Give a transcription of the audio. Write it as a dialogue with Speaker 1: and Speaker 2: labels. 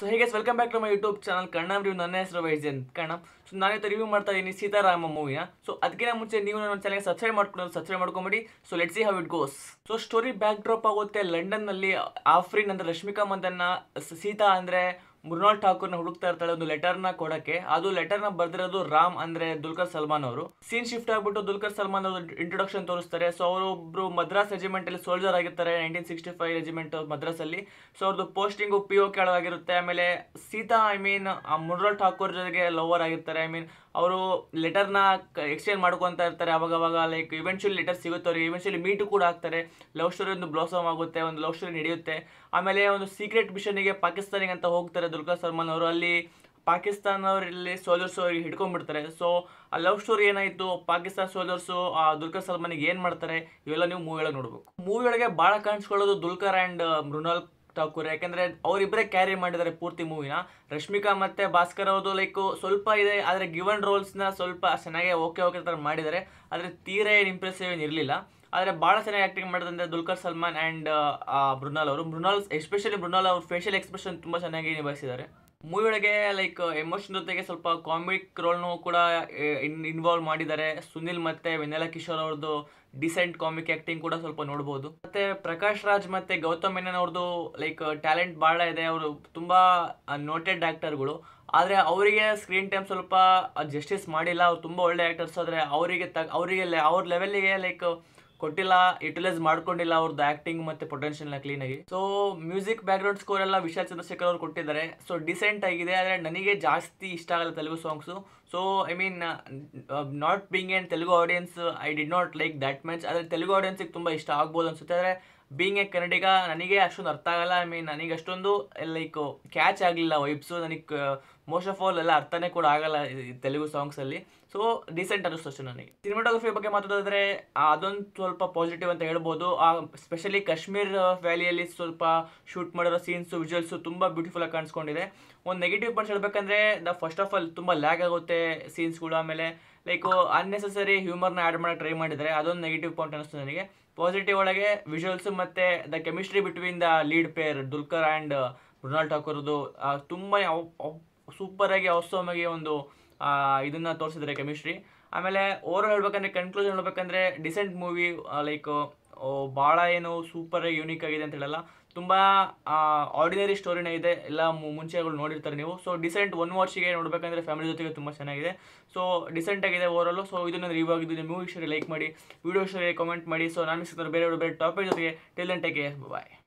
Speaker 1: so ಹೇಗೆ welcome back to my YouTube channel ಕಣ್ಣಮ್ review ನನ್ನ ಹೆಸರು ವೈಜನ್ ಕಣ್ಣಮ್ ಸೊ ನಾನು ರಿವ್ಯೂ ಮಾಡ್ತಾ ಇದ್ದೀನಿ ಸೀತಾರಾಮ ಮೂವಿನ ಸೊ ಅದಕ್ಕಿಂತ ಮುಂಚೆ ನೀವು ನನ್ನ ಚಾನಲ್ಗೆ ಸಬ್ಸ್ಕ್ರೈಬ್ ಮಾಡ್ಕೊಂಡು ಸಬ್ಸ್ಕ್ರೈಬ್ ಮಾಡ್ಕೊಂಬಿಡಿ so let see how it goes so story backdrop ಆಗುತ್ತೆ ಲಂಡನ್ನಲ್ಲಿ ಆಫ್ರಿನ್ ಅಂದರೆ ರಶ್ಮಿಕಾ ಮಂದನ್ನ ಸೀತಾ ಅಂದರೆ ಠಾಕೂರ್ ಠಾಕೂರ್ನ ಹುಡುಕ್ತಾ ಇರ್ತಾಳೆ ಒಂದು ಲೆಟರ್ನ ಕೊಡಕ್ಕೆ ಅದು ಲೆಟರ್ನ ಬರ್ದಿರೋದು ರಾಮ್ ಅಂದ್ರೆ ದುಲ್ಕರ್ ಸಲ್ಮಾನ್ ಅವರು ಸೀನ್ ಶಿಫ್ಟ್ ಆಗ್ಬಿಟ್ಟು ದುಲ್ಕರ್ ಸಲ್ಮಾನ್ ಅವರು ಇಂಟ್ರೊಡಕ್ಷನ್ ತೋರಿಸ್ತಾರೆ ಸೊ ಅವರೊಬ್ರು ಮದ್ರಾಸ್ ರೆಜಿಮೆಂಟ್ ಅಲ್ಲಿ ಸೋಲ್ಜರ್ ಆಗಿರ್ತಾರೆ nineteen sixty five regiment Madras ಅಲ್ಲಿ ಸೊ ಅವ್ರದ್ದು ಪೋಸ್ಟಿಂಗ್ ಪಿ ಓ ಕೆಳಗಾಗಿರುತ್ತೆ ಆಮೇಲೆ ಸೀತಾ ಐ ಮೀನ್ ಮೃಣಾಲ್ ಠಾಕೂರ್ ಜೊತೆಗೆ ಲವರ್ ಆಗಿರ್ತಾರೆ ಐ ಮೀನ್ ಅವರು ಲೆಟರ್ನ ಎಕ್ಸ್ಚೇಂಜ್ ಮಾಡ್ಕೊತಾ ಇರ್ತಾರೆ ಅವಾಗ ಅವಾಗ ಲೈಕ್ ಇವೆನ್ಚುಲಿ ಲೆಟರ್ ಸಿಗುತ್ತೆ ಅವ್ರಿಗೆ ಇವೆನ್ಚುಲಿ ಮೀಟು ಕೂಡ ಆಗ್ತಾರೆ ಲವ್ ಸ್ಟೋರಿ ಒಂದು ಬ್ಲಾಸಮ್ ಆಗುತ್ತೆ ಒಂದು ಲವ್ ಸ್ಟೋರಿ ನಡೆಯುತ್ತೆ ಆಮೇಲೆ ಒಂದು ಸೀಕ್ರೆಟ್ ಮಿಷನ್ಗೆ ಪಾಕಿಸ್ತಾನಿಗೆ ಅಂತ ಹೋಗ್ತಾರೆ ದುಲ್ಕರ್ ಸಲ್ಮಾನ್ ಅವರು ಅಲ್ಲಿ ಪಾಕಿಸ್ತಾನವರಲ್ಲಿ ಸೋಲ್ಜರ್ಸ್ ಅವ್ರಿಗೆ ಹಿಡ್ಕೊಂಡ್ಬಿಡ್ತಾರೆ ಸೊ ಆ ಲವ್ ಸ್ಟೋರಿ ಏನಾಯ್ತು ಪಾಕಿಸ್ತಾನ ಸೋಲ್ಜರ್ಸ್ ಆ ದುಲ್ಕರ್ ಸಲ್ಮಾನಿಗೆ ಏನು ಮಾಡ್ತಾರೆ ಇವೆಲ್ಲ ನೀವು ಮೂವಿ ಒಳಗೆ ನೋಡ್ಬೇಕು ಮೂವಿ ಒಳಗೆ ಭಾಳ ಕಾಣಿಸ್ಕೊಳ್ಳೋದು ದುಲ್ಕರ್ ಅಂಡ್ ಮೃಣಾಲ್ ಠಾಕೂರ್ ಯಾಕೆಂದರೆ ಅವರಿಬ್ಬರೇ ಕ್ಯಾರಿ ಮಾಡಿದ್ದಾರೆ ಪೂರ್ತಿ ಮೂವಿನ ರಶ್ಮಿಕಾ ಮತ್ತೆ ಭಾಸ್ಕರ್ ಅವ್ರದ್ದು ಲೈಕ್ ಸ್ವಲ್ಪ ಇದೆ ಆದರೆ ಗಿವನ್ ರೋಲ್ಸ್ನ ಸ್ವಲ್ಪ ಚೆನ್ನಾಗಿ ಓಕೆ ಓಕೆ ಥರ ಮಾಡಿದ್ದಾರೆ ಆದರೆ ತೀರಾ ಏನು ಇಂಪ್ರೆಸಿವ್ ಏನು ಇರಲಿಲ್ಲ ಆದರೆ ಭಾಳ ಚೆನ್ನಾಗಿ ಆ್ಯಕ್ಟಿಂಗ್ ಅಂದರೆ ದುಲ್ಕರ್ ಸಲ್ಮಾನ್ ಆ್ಯಂಡ್ ಬೃನಾಲ್ ಅವರು ಬೃನಾಲ್ ಎಸ್ಪೆಷಲಿ ಮೃಣಾಲ್ ಅವ್ರ ಫೇಷಿಯಲ್ ಎಕ್ಸ್ಪ್ರೆಷನ್ ತುಂಬ ಚೆನ್ನಾಗಿ ನಿಭಾಯಿಸಿದ್ದಾರೆ ಮೂವಿ ಒಳಗೆ ಲೈಕ್ ಎಮೋಷನ್ ಜೊತೆಗೆ ಸ್ವಲ್ಪ ಕಾಮಿಕ್ ರೋಲ್ನೂ ಕೂಡ ಇನ್ ಇನ್ವಾಲ್ವ್ ಮಾಡಿದ್ದಾರೆ ಸುನಿಲ್ ಮತ್ತು ವೆನೆಲಾ ಕಿಶೋರ್ ಅವ್ರದ್ದು ಡಿಸೆಂಟ್ ಕಾಮಿಕ್ ಆ್ಯಕ್ಟಿಂಗ್ ಕೂಡ ಸ್ವಲ್ಪ ನೋಡ್ಬೋದು ಮತ್ತು ಪ್ರಕಾಶ್ ರಾಜ್ ಮತ್ತು ಗೌತಮ್ ಮೆನನ್ ಅವ್ರದ್ದು ಲೈಕ್ ಟ್ಯಾಲೆಂಟ್ ಭಾಳ ಇದೆ ಅವರು ತುಂಬ ನೋಟೆಡ್ ಆ್ಯಕ್ಟರ್ಗಳು ಆದರೆ ಅವರಿಗೆ ಸ್ಕ್ರೀನ್ ಟೈಮ್ ಸ್ವಲ್ಪ ಜಸ್ಟಿಸ್ ಮಾಡಿಲ್ಲ ಅವ್ರು ತುಂಬ ಒಳ್ಳೆ ಆ್ಯಕ್ಟರ್ಸ್ ಆದರೆ ಅವರಿಗೆ ತ ಅವರಿಗೆ ಅವ್ರ ಲೆವೆಲ್ಲಿಗೆ ಲೈಕ್ ಕೊಟ್ಟಿಲ್ಲ ಯುಟಿಲೈಸ್ ಮಾಡ್ಕೊಂಡಿಲ್ಲ ಅವ್ರದ್ದು ಆಕ್ಟಿಂಗ್ ಮತ್ತೆ ಪೊಟೆನ್ಷಿಯಲ್ನ ಕ್ಲೀನ್ ಆಗಿ so music background score ಎಲ್ಲ ವಿಶಾಲ್ ಚಂದ್ರಶೇಖರ್ ಅವರು ಕೊಟ್ಟಿದ್ದಾರೆ ಸೊ ಡಿಸೆಂಟ್ ಆಗಿದೆ ಆದರೆ ನನಗೆ ಜಾಸ್ತಿ ಇಷ್ಟ ಆಗಲ್ಲ Telugu songs so I mean not being an Telugu audience I did not like that much ಆದರೆ ತೆಲುಗು ಆಡಿಯನ್ಸಿಗೆ ತುಂಬ ಇಷ್ಟ ಆಗ್ಬೋದು ಅನ್ಸುತ್ತೆ ಆದರೆ ಬೀಂಗ್ ಎ ಕನ್ನಡಿಗ ನನಗೆ ಅಷ್ಟೊಂದು ಅರ್ಥ ಆಗಲ್ಲ ಐ ಮೀನ್ ನನಗೆ ಅಷ್ಟೊಂದು ಲೈಕ್ ಕ್ಯಾಚ್ ಆಗಲಿಲ್ಲ ವೈಬ್ಸು ನನಗೆ ಮೋಸ್ಟ್ ಆಫ್ ಆಲ್ ಎಲ್ಲ ಅರ್ಥನೇ ಕೂಡ ಆಗಲ್ಲ ತೆಲುಗು ಸಾಂಗ್ಸಲ್ಲಿ ಸೊ ಡಿಸೆಂಟ್ ಅನಿಸ್ತು ಅಷ್ಟು ನನಗೆ ಸಿನಿಮಾಟೋಗ್ರಫಿ ಬಗ್ಗೆ ಮಾತಾಡೋದಾದ್ರೆ ಅದೊಂದು ಸ್ವಲ್ಪ ಪಾಸಿಟಿವ್ ಅಂತ ಹೇಳ್ಬೋದು ಆ ಸ್ಪೆಷಲಿ ಕಾಶ್ಮೀರ್ ವ್ಯಾಲಿಯಲ್ಲಿ ಸ್ವಲ್ಪ ಶೂಟ್ ಮಾಡಿರೋ ಸೀನ್ಸು ವಿಜುವಲ್ಸು ತುಂಬ ಆಗಿ ಕಾಣಿಸ್ಕೊಂಡಿದೆ ಒಂದು ನೆಗೆಟಿವ್ ಪಾಯಿಂಟ್ಸ್ ಹೇಳಬೇಕಂದ್ರೆ ದ ಫಸ್ಟ್ ಆಫ್ ಆಲ್ ತುಂಬ ಲ್ಯಾಗ್ ಆಗುತ್ತೆ ಸೀನ್ಸ್ಗಳು ಆಮೇಲೆ ಲೈಕ್ ಅನ್ನೆಸೆಸರಿ ಹ್ಯೂಮರ್ನ ಆ್ಯಡ್ ಮಾಡೋಕ್ಕೆ ಟ್ರೈ ಮಾಡಿದರೆ ಅದೊಂದು ನೆಗೆಟಿವ್ ಪಾಯಿಂಟ್ ಅನ್ನಿಸ್ತು ನನಗೆ ಪಾಸಿಟಿವ್ ಒಳಗೆ ವಿಜುವಲ್ಸು ಮತ್ತು the chemistry between the lead pair Dulquer and ರೊನಾಲ್ಡ್ ಠಾಕೂರ್ದು ತುಂಬ ಸೂಪರಾಗಿ ಅವಸಮಾಗಿ ಒಂದು ಇದನ್ನು ತೋರಿಸಿದ್ದಾರೆ ಕೆಮಿಸ್ಟ್ರಿ ಆಮೇಲೆ ಓವರ್ ಹೇಳ್ಬೇಕಂದ್ರೆ ಕನ್ಕ್ಲೂಷನ್ ಹೇಳ್ಬೇಕಂದ್ರೆ ಡಿಸೆಂಟ್ ಮೂವಿ ಲೈಕ್ ಭಾಳ ಏನು ಸೂಪರಾಗಿ ಯೂನಿಕ್ ಆಗಿದೆ ಅಂತ ಹೇಳಲ್ಲ ತುಂಬ ಆರ್ಡಿನರಿ ಸ್ಟೋರಿನೇ ಇದೆ ಎಲ್ಲ ಮುಂಚೆಗಳು ನೋಡಿರ್ತಾರೆ ನೀವು ಸೊ ಡಿಸೆಂಟ್ ಒನ್ ವಾಚಿಗೆ ನೋಡಬೇಕಂದ್ರೆ ಫ್ಯಾಮಿಲಿ ಜೊತೆಗೆ ತುಂಬ ಚೆನ್ನಾಗಿದೆ ಸೊ ಡಿಸೆಂಟ್ ಆಗಿದೆ ಓವರಲ್ಲು ಸೊ ಇದನ್ನ ರಿವ್ಯೂ ಆಗಿದ್ದು ಮೂವಿ ವಿಷಯ ಲೈಕ್ ಮಾಡಿ ವಿಡಿಯೋ ಶೇರ್ ಕಮೆಂಟ್ ಮಾಡಿ ಸೊ ನಾನು ಸಿಗ್ತಾರೆ ಬೇರೆ ಬೇರೆ ಟಾಪಿಕ್ ಜೊತೆಗೆ ಟೇಕ್ ಎಸ್ ಬಾಯ್